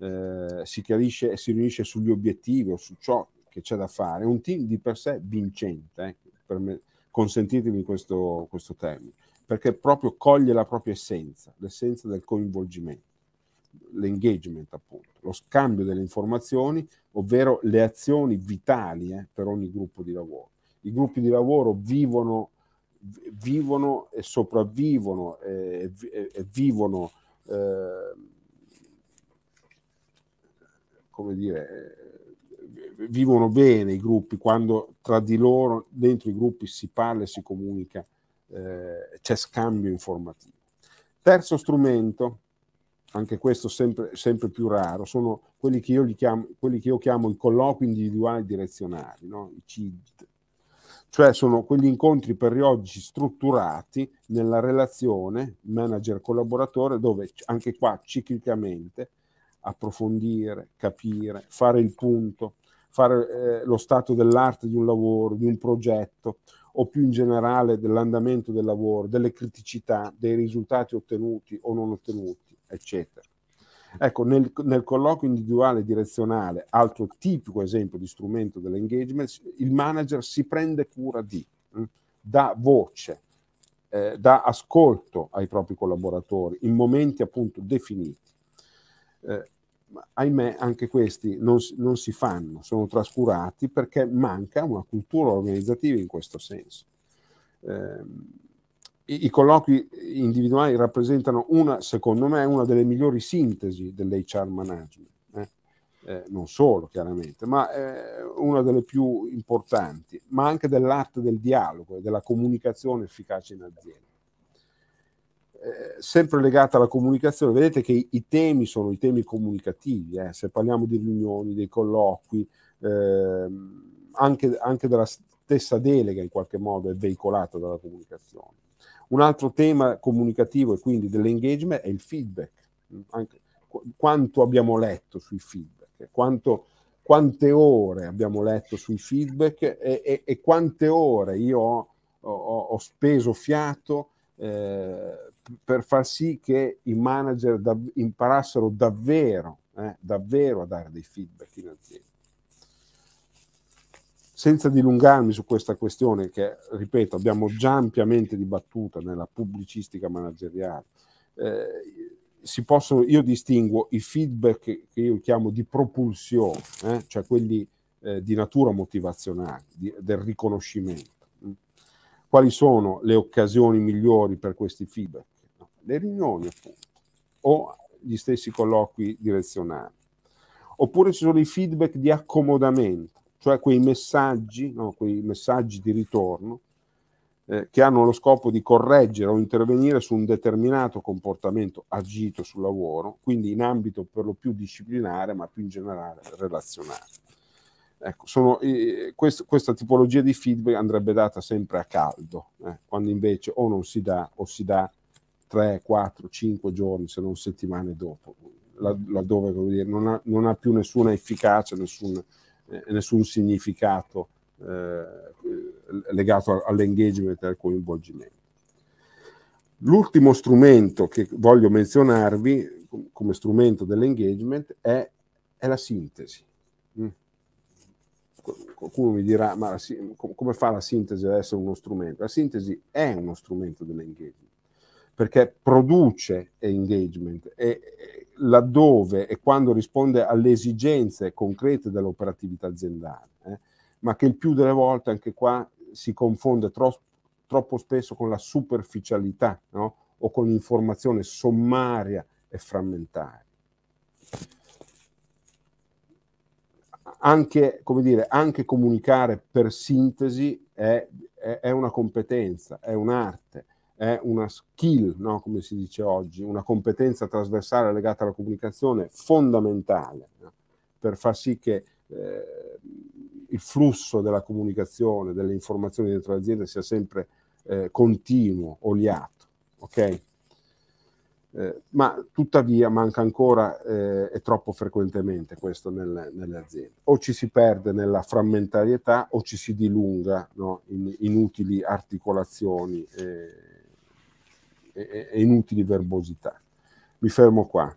eh, si chiarisce e si riunisce sugli obiettivi o su ciò che c'è da fare, un team di per sé vincente, eh, me, consentitemi questo, questo termine, perché proprio coglie la propria essenza, l'essenza del coinvolgimento, l'engagement appunto, lo scambio delle informazioni, ovvero le azioni vitali eh, per ogni gruppo di lavoro. I gruppi di lavoro vivono, vivono e sopravvivono e, e, e vivono, eh, come dire, vivono bene i gruppi quando tra di loro, dentro i gruppi si parla e si comunica eh, c'è scambio informativo. Terzo strumento, anche questo sempre, sempre, più raro, sono quelli che, io chiamo, quelli che io chiamo i colloqui individuali direzionali, no? i CID, cioè sono quegli incontri periodici strutturati nella relazione manager-collaboratore dove anche qua ciclicamente approfondire, capire, fare il punto, fare eh, lo stato dell'arte di un lavoro, di un progetto, o più in generale dell'andamento del lavoro, delle criticità, dei risultati ottenuti o non ottenuti, eccetera. Ecco, nel, nel, colloquio individuale direzionale, altro tipico esempio di strumento dell'engagement, il manager si prende cura di, mh, mm, dà voce, eh, dà ascolto ai propri collaboratori in momenti appunto definiti. Eh, ahimè anche questi non, non si fanno, sono trascurati perché manca una cultura organizzativa in questo senso. Eh, i, colloqui individuali rappresentano una, secondo me, una delle migliori sintesi dell'HR management, eh. eh, non solo chiaramente, ma eh, una delle più importanti, ma anche dell'arte del dialogo e della comunicazione efficace in azienda sempre legata alla comunicazione, vedete che i, i temi sono i temi comunicativi, eh, se parliamo di riunioni, dei colloqui, eh, anche, anche della stessa delega in qualche modo è veicolata dalla comunicazione. Un altro tema comunicativo e quindi dell'engagement è il feedback, anche, qu- quanto abbiamo letto sui feedback, quanto, quante ore abbiamo letto sui feedback e, e, e quante ore io ho, ho, ho speso fiato eh, per far sì che i manager da, imparassero davvero, eh, davvero a dare dei feedback in azienda. Senza dilungarmi su questa questione che, ripeto, abbiamo già ampiamente dibattuta nella pubblicistica manageriale, eh, possono, io distingo i feedback che io chiamo di propulsione, eh, cioè quelli eh, di natura motivazionale, di, del riconoscimento quali sono le occasioni migliori per questi feedback? le riunioni appunto, o gli stessi colloqui direzionali. Oppure ci sono i feedback di accomodamento, cioè quei messaggi, no, quei messaggi di ritorno eh, che hanno lo scopo di correggere o intervenire su un determinato comportamento agito sul lavoro, quindi in ambito per lo più disciplinare, ma più in generale relazionale. Ecco, sono, eh, quest, questa tipologia di feedback andrebbe data sempre a caldo, eh, quando invece o non si dà o si dà 3, 4, 5 giorni, se non settimane dopo, laddove dire, non, ha, non, ha, più nessuna efficacia, nessun, eh, nessun significato eh, legato all'engagement e al coinvolgimento. L'ultimo strumento che voglio menzionarvi come strumento dell'engagement è, è la sintesi. Mm. Qualcuno mi dirà, ma la, come fa la sintesi ad essere uno strumento? La sintesi è uno strumento dell'engagement perché produce engagement e laddove e quando risponde alle esigenze concrete dell'operatività aziendale, eh, ma che il più delle volte anche qua si confonde tro- troppo spesso con la superficialità no? o con l'informazione sommaria e frammentaria. Anche, dire, anche comunicare per sintesi è, è, è una competenza, è un'arte è una skill, no? come si dice oggi, una competenza trasversale legata alla comunicazione fondamentale no? per far sì che eh, il flusso della comunicazione, delle informazioni dentro l'azienda sia sempre eh, continuo, oliato. Okay? Eh, ma tuttavia manca ancora eh, e troppo frequentemente questo nel, nelle aziende. O ci si perde nella frammentarietà o ci si dilunga no? in inutili articolazioni eh, e, e inutili verbosità. Mi fermo qua.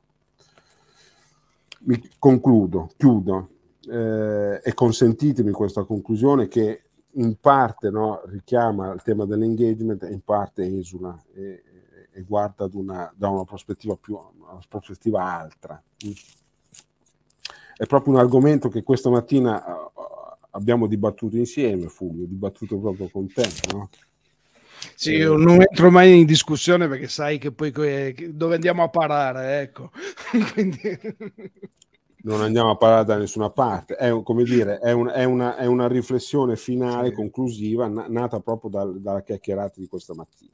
Mi concludo, chiudo eh, e consentitemi questa conclusione che in parte no, richiama il tema dell'engagement e in parte esula e, e guarda una, da una prospettiva più una prospettiva altra. È proprio un argomento che questa mattina eh, abbiamo dibattuto insieme, Fulvio, dibattuto proprio con te, no? Sì, e... Eh. non entro mai in discussione perché sai che poi que... dove andiamo a parare, ecco. Quindi... Non andiamo a parare da nessuna parte, è, come dire, è, un, è, una, è una, riflessione finale, sì. conclusiva, na nata proprio dal, dalla chiacchierata di questa mattina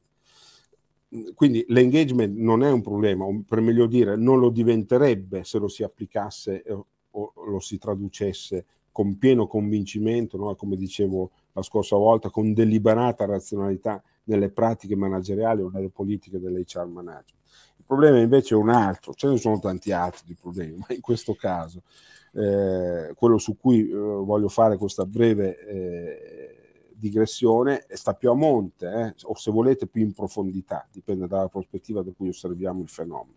quindi l'engagement non è un problema, o per meglio dire, non lo diventerebbe se lo si applicasse eh, o lo si traducesse con pieno convincimento, no? come dicevo la scorsa volta, con deliberata razionalità nelle pratiche manageriali o nelle politiche dell'HR management. Il problema invece è un altro, ce ne sono tanti altri di problemi, ma in questo caso eh, quello su cui eh, voglio fare questa breve eh, digressione sta più a monte, eh, o se volete più in profondità, dipende dalla prospettiva da cui osserviamo il fenomeno.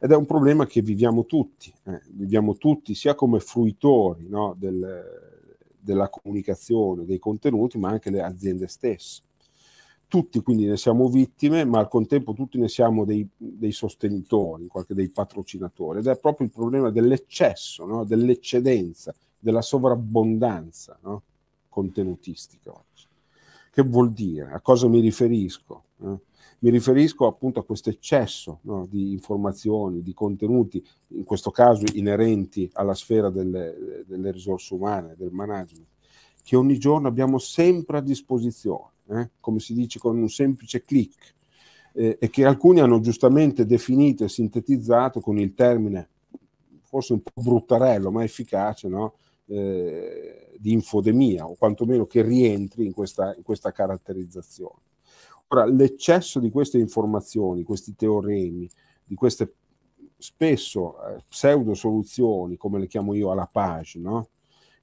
Ed è un problema che viviamo tutti, eh, viviamo tutti sia come fruitori no, del, della comunicazione, dei contenuti, ma anche le aziende stesse tutti quindi ne siamo vittime, ma al contempo tutti ne siamo dei, dei sostenitori, qualche dei patrocinatori, ed è proprio il problema dell'eccesso, no? dell'eccedenza, della sovrabbondanza no? contenutistica oggi. Che vuol dire? A cosa mi riferisco? Eh? Mi riferisco appunto a questo eccesso no? di informazioni, di contenuti, in questo caso inerenti alla sfera delle, delle risorse umane, del management che ogni giorno abbiamo sempre a disposizione, eh? come si dice con un semplice clic, eh, e che alcuni hanno giustamente definito e sintetizzato con il termine forse un po' bruttarello ma efficace no? eh, di infodemia o quantomeno che rientri in questa, in questa caratterizzazione. Ora, l'eccesso di queste informazioni, questi teoremi, di queste spesso eh, pseudo soluzioni, come le chiamo io, alla page, no?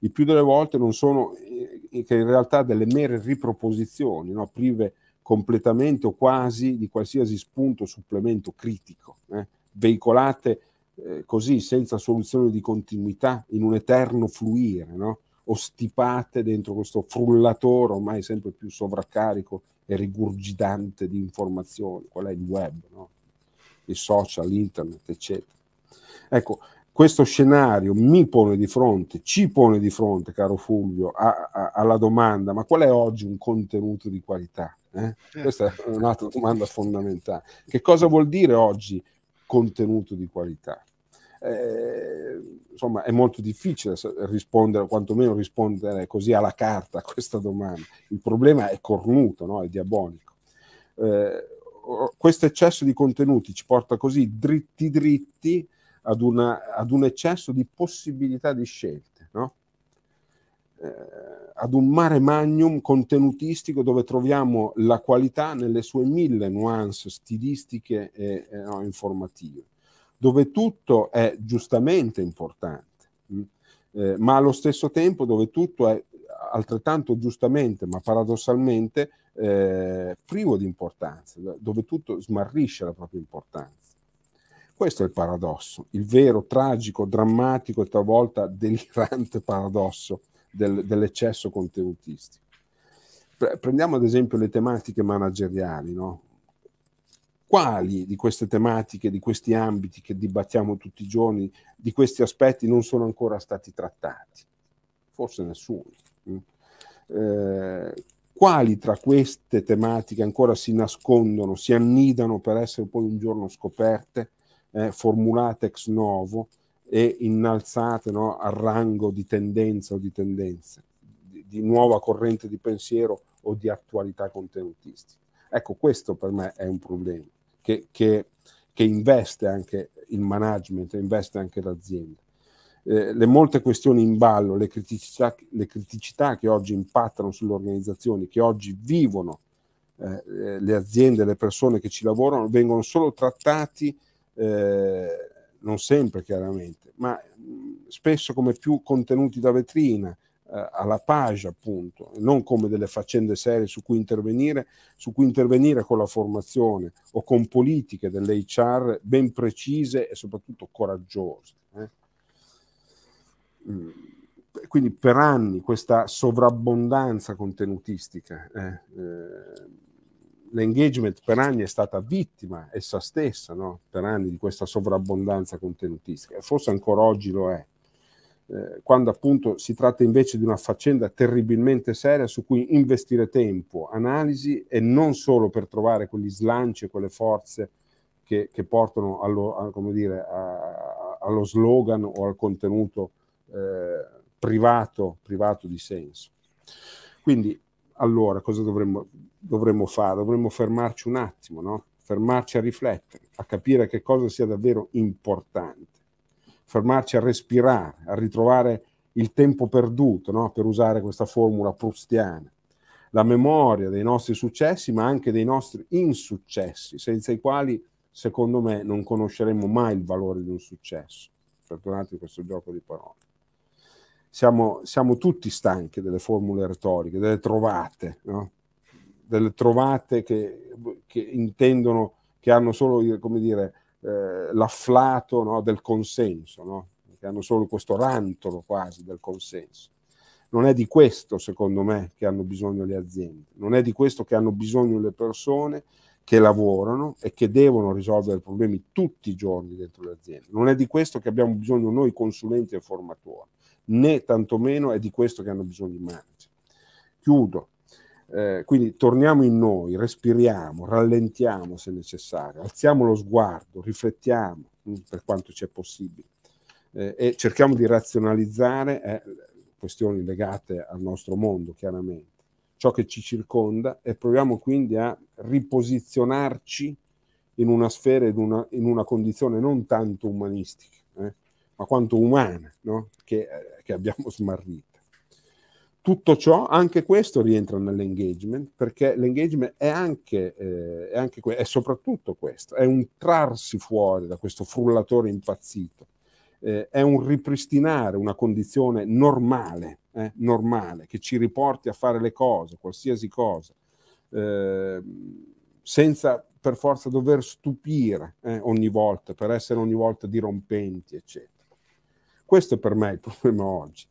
il più delle volte non sono eh, che in realtà delle mere riproposizioni, no? prive completamente o quasi di qualsiasi spunto supplemento critico, eh? veicolate eh, così senza soluzione di continuità in un eterno fluire, no? o stipate dentro questo frullatore ormai sempre più sovraccarico e rigurgitante di informazioni, qual è il web, no? i social, internet, eccetera. Ecco, questo scenario mi pone di fronte, ci pone di fronte, caro Fulvio, a, a, alla domanda, ma qual è oggi un contenuto di qualità? Eh? Questa è un'altra domanda fondamentale. Che cosa vuol dire oggi contenuto di qualità? Eh, insomma, è molto difficile rispondere, quantomeno rispondere così alla carta a questa domanda. Il problema è cornuto, no? è diabolico. Eh, questo eccesso di contenuti ci porta così dritti dritti ad, una, ad un eccesso di possibilità di scelte, no? eh, ad un mare magnum contenutistico dove troviamo la qualità nelle sue mille nuance stilistiche e, e no, informative, dove tutto è giustamente importante. Mm? Eh, ma allo stesso tempo dove tutto è altrettanto giustamente, ma paradossalmente, eh, privo di importanza, dove tutto smarrisce la propria importanza. Questo è il paradosso, il vero, tragico, drammatico e talvolta delirante paradosso del, dell'eccesso contenutistico. Prendiamo ad esempio le tematiche manageriali, no? quali di queste tematiche, di questi ambiti che dibattiamo tutti i giorni, di questi aspetti non sono ancora stati trattati? Forse nessuno. Mm? Eh, quali tra queste tematiche ancora si nascondono, si annidano per essere poi un giorno scoperte eh, formulate ex novo e innalzate no, al rango di tendenza o di tendenze, di, di, nuova corrente di pensiero o di attualità contenutistica. Ecco, questo per me è un problema che, che, che investe anche il management, investe anche l'azienda. Eh, le molte questioni in ballo, le criticità, le criticità che oggi impattano sulle organizzazioni, che oggi vivono eh, le aziende, le persone che ci lavorano, vengono solo trattati eh, non sempre chiaramente, ma spesso come più contenuti da vetrina, eh, alla page appunto, non come delle faccende serie su cui intervenire, su cui intervenire con la formazione o con politiche dell'HR ben precise e soprattutto coraggiose. Eh. quindi per anni questa sovrabbondanza contenutistica eh, eh, l'engagement per anni è stata vittima essa stessa, no? per anni, di questa sovrabbondanza contenutistica, forse ancora oggi lo è, eh, quando appunto si tratta invece di una faccenda terribilmente seria su cui investire tempo, analisi e non solo per trovare quegli slanci e quelle forze che, che portano allo, a, dire, a, allo, slogan o al contenuto eh, privato, privato di senso. Quindi allora cosa dovremmo, dovremmo fare? Dovremmo fermarci un attimo, no? fermarci a riflettere, a capire che cosa sia davvero importante, fermarci a respirare, a ritrovare il tempo perduto, no? per usare questa formula prustiana, la memoria dei nostri successi, ma anche dei nostri insuccessi, senza i quali, secondo me, non conosceremmo mai il valore di un successo. Perdonate questo gioco di parole siamo, siamo tutti stanchi delle formule retoriche, delle trovate, no? delle trovate che, che, intendono, che hanno solo, come dire, eh, l'afflato no? del consenso, no? che hanno solo questo rantolo quasi del consenso. Non è di questo, secondo me, che hanno bisogno le aziende, non è di questo che hanno bisogno le persone che lavorano e che devono risolvere problemi tutti i giorni dentro le aziende. Non è di questo che abbiamo bisogno noi consulenti e formatori né tantomeno è di questo che hanno bisogno i manager. Chiudo. Eh, quindi torniamo in noi, respiriamo, rallentiamo se necessario, alziamo lo sguardo, riflettiamo mh, mm, per quanto c'è possibile eh, e cerchiamo di razionalizzare eh, questioni legate al nostro mondo, chiaramente, ciò che ci circonda e proviamo quindi a riposizionarci in una sfera, in una, in una condizione non tanto umanistica, eh, ma quanto umana, no? che, eh, che abbiamo smarrito. Tutto ciò, anche questo rientra nell'engagement, perché l'engagement è anche, eh, è, anche que- è soprattutto questo, è un trarsi fuori da questo frullatore impazzito, eh, è un ripristinare una condizione normale, eh, normale, che ci riporti a fare le cose, qualsiasi cosa, eh, senza per forza dover stupire eh, ogni volta, per essere ogni volta dirompenti, eccetera. Questo è per me il problema oggi.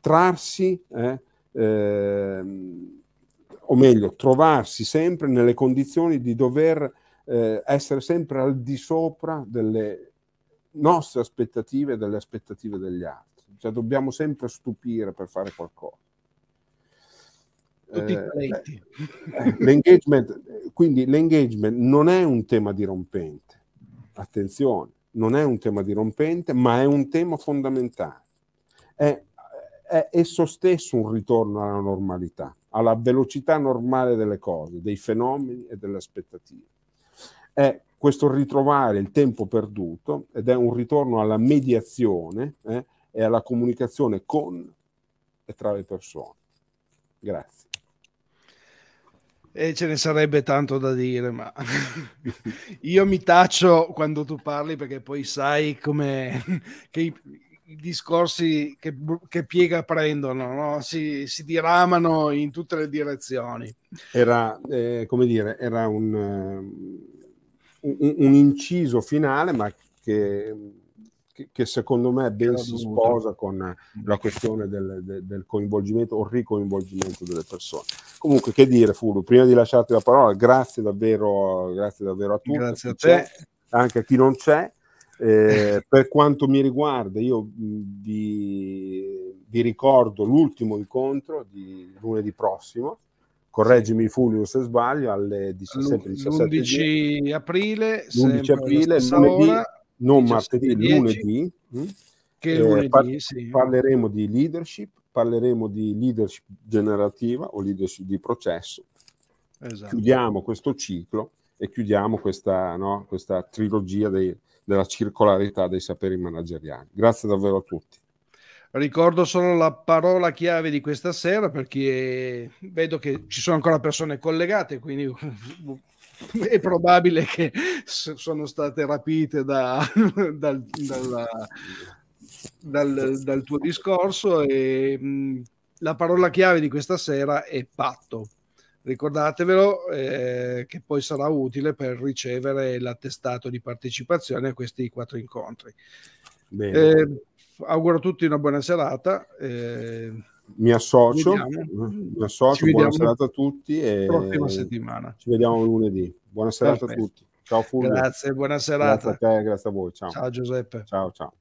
Trarsi, eh, eh, o meglio, trovarsi sempre nelle condizioni di dover eh, essere sempre al di sopra delle nostre aspettative e delle aspettative degli altri. Cioè dobbiamo sempre stupire per fare qualcosa. Tutti eh, eh, eh, l'engagement, quindi l'engagement non è un tema dirompente, attenzione, non è un tema dirompente, ma è un tema fondamentale. È, è esso stesso un ritorno alla normalità, alla velocità normale delle cose, dei fenomeni e delle aspettative. È questo ritrovare il tempo perduto ed è un ritorno alla mediazione eh, e alla comunicazione con e tra le persone. Grazie. E ce ne sarebbe tanto da dire, ma io mi taccio quando tu parli perché poi sai come che i, i discorsi che, che, piega prendono, no? si, si, diramano in tutte le direzioni. Era, eh, come dire, era un, eh, un, un inciso finale, ma che che, secondo me ben si sposa con mm. la questione del, del, coinvolgimento o ricoinvolgimento delle persone. Comunque, che dire, Fulvio, prima di lasciarti la parola, grazie davvero, grazie davvero a tutti. Grazie a te. Anche a chi non c'è. Eh, per quanto mi riguarda, io vi, vi, ricordo l'ultimo incontro di lunedì prossimo. Correggimi, Fulvio, se sbaglio, alle 17, 17 l'11 aprile, l'11 aprile lunedì, non martedì, 10, lunedì, mm? che eh, lunedì par- sì. parleremo di leadership, parleremo di leadership generativa o leadership di processo. Esatto. Chiudiamo questo ciclo e chiudiamo questa, no, questa trilogia dei, della circolarità dei saperi manageriali. Grazie davvero a tutti. Ricordo solo la parola chiave di questa sera perché vedo che ci sono ancora persone collegate, quindi è probabile che sono state rapite da, dal, dalla, dal, dal, tuo discorso e mh, la parola chiave di questa sera è patto. Ricordatevelo eh, che poi sarà utile per ricevere l'attestato di partecipazione a questi quattro incontri. Eh, auguro a tutti una buona serata. Eh, mi associo, eh, mi associo buona serata a tutti e prossima settimana. Ci vediamo lunedì. Buona serata Perfetto. a tutti. Ciao Fulvio. Grazie, buona serata. Grazie a te, grazie a voi. Ciao. Ciao Giuseppe. Ciao ciao.